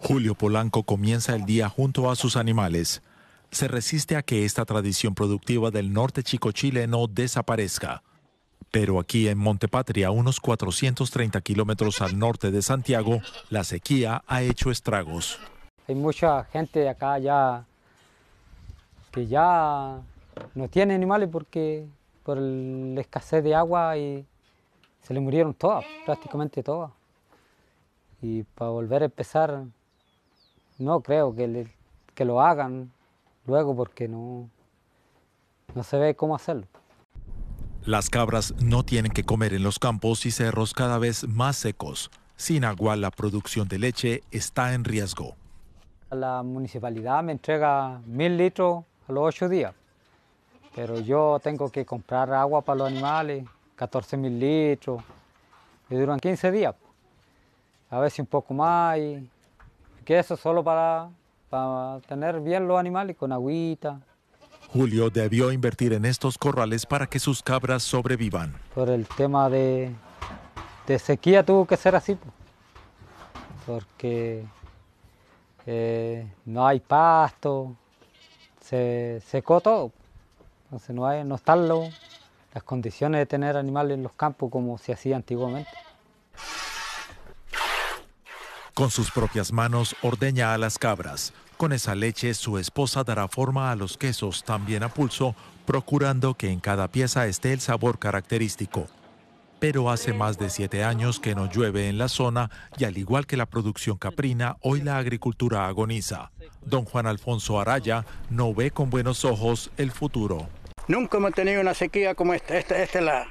Julio Polanco comienza el día junto a sus animales. Se resiste a que esta tradición productiva del norte chico chileno desaparezca. Pero aquí en Montepatria, unos 430 kilómetros al norte de Santiago, la sequía ha hecho estragos. Hay mucha gente de acá ya que ya no tiene animales porque por la escasez de agua y se le murieron todas, prácticamente todas. Y para volver a empezar, no creo que, lo hagan luego porque no, no se ve cómo hacerlo. Las cabras no tienen que comer en los campos y cerros cada vez más secos. Sin agua, la producción de leche está en riesgo. La municipalidad me entrega mil litros a los ocho días, pero yo tengo que comprar agua para los animales, 14 mil litros, y duran 15 días a veces un poco más, y que eso solo para, tener bien los animales con agüita. Julio debió invertir en estos corrales para que sus cabras sobrevivan. Por el tema de, sequía tuvo que ser así, porque eh, no hay pasto, se secó todo, entonces no, hay, no están las condiciones de tener animales en los campos como se hacía antiguamente. Con sus propias manos ordeña a las cabras. Con esa leche su esposa dará forma a los quesos también a pulso, procurando que en cada pieza esté el sabor característico. Pero hace más de siete años que no llueve en la zona y al igual que la producción caprina, hoy la agricultura agoniza. Don Juan Alfonso Araya no ve con buenos ojos el futuro. Nunca hemos tenido una sequía como esta. Esta, es la,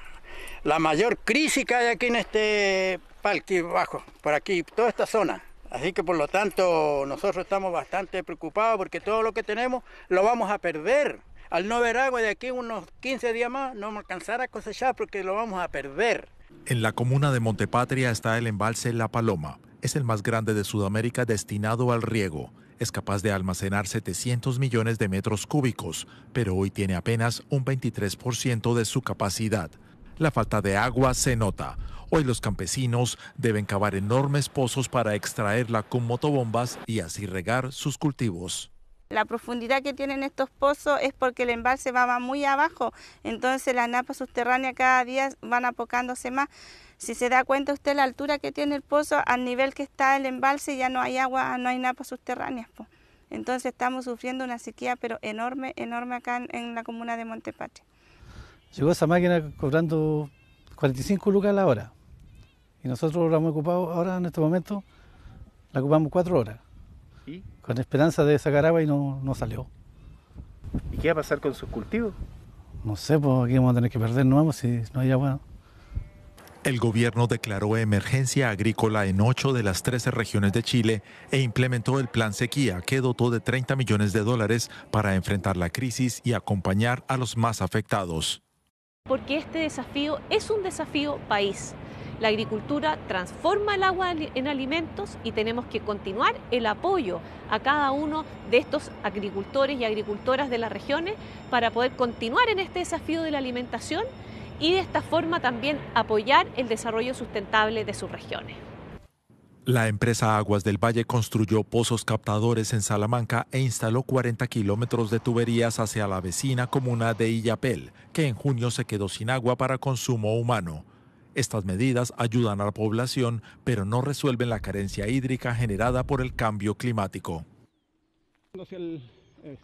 la mayor crisis que hay aquí en este aquí abajo, por aquí, toda esta zona. Así que por lo tanto nosotros estamos bastante preocupados porque todo lo que tenemos lo vamos a perder. Al no ver agua de aquí unos 15 días más no vamos a alcanzar a cosechar porque lo vamos a perder. En la comuna de Montepatria está el embalse La Paloma. Es el más grande de Sudamérica destinado al riego. Es capaz de almacenar 700 millones de metros cúbicos, pero hoy tiene apenas un 23% de su capacidad la falta de agua se nota. Hoy los campesinos deben cavar enormes pozos para extraerla con motobombas y así regar sus cultivos. La profundidad que tienen estos pozos es porque el embalse va muy abajo, entonces las napas subterráneas cada día van apocándose más. Si se da cuenta usted la altura que tiene el pozo, al nivel que está el embalse ya no hay agua, no hay napas subterráneas. Entonces estamos sufriendo una sequía pero enorme, enorme acá en, la comuna de Montepache. Llegó esa máquina cobrando 45 lucas a la hora. Y nosotros la hemos ocupado ahora, en este momento, la ocupamos cuatro horas. Con esperanza de sacar agua y no, no salió. ¿Y qué va a pasar con sus cultivos? No sé, pues aquí vamos a tener que perder nuevo si no hay agua. El gobierno declaró emergencia agrícola en ocho de las 13 regiones de Chile e implementó el plan sequía que dotó de 30 millones de dólares para enfrentar la crisis y acompañar a los más afectados porque este desafío es un desafío país. La agricultura transforma el agua en alimentos y tenemos que continuar el apoyo a cada uno de estos agricultores y agricultoras de las regiones para poder continuar en este desafío de la alimentación y de esta forma también apoyar el desarrollo sustentable de sus regiones. La empresa Aguas del Valle construyó pozos captadores en Salamanca e instaló 40 kilómetros de tuberías hacia la vecina comuna de Illapel, que en junio se quedó sin agua para consumo humano. Estas medidas ayudan a la población, pero no resuelven la carencia hídrica generada por el cambio climático. Eh,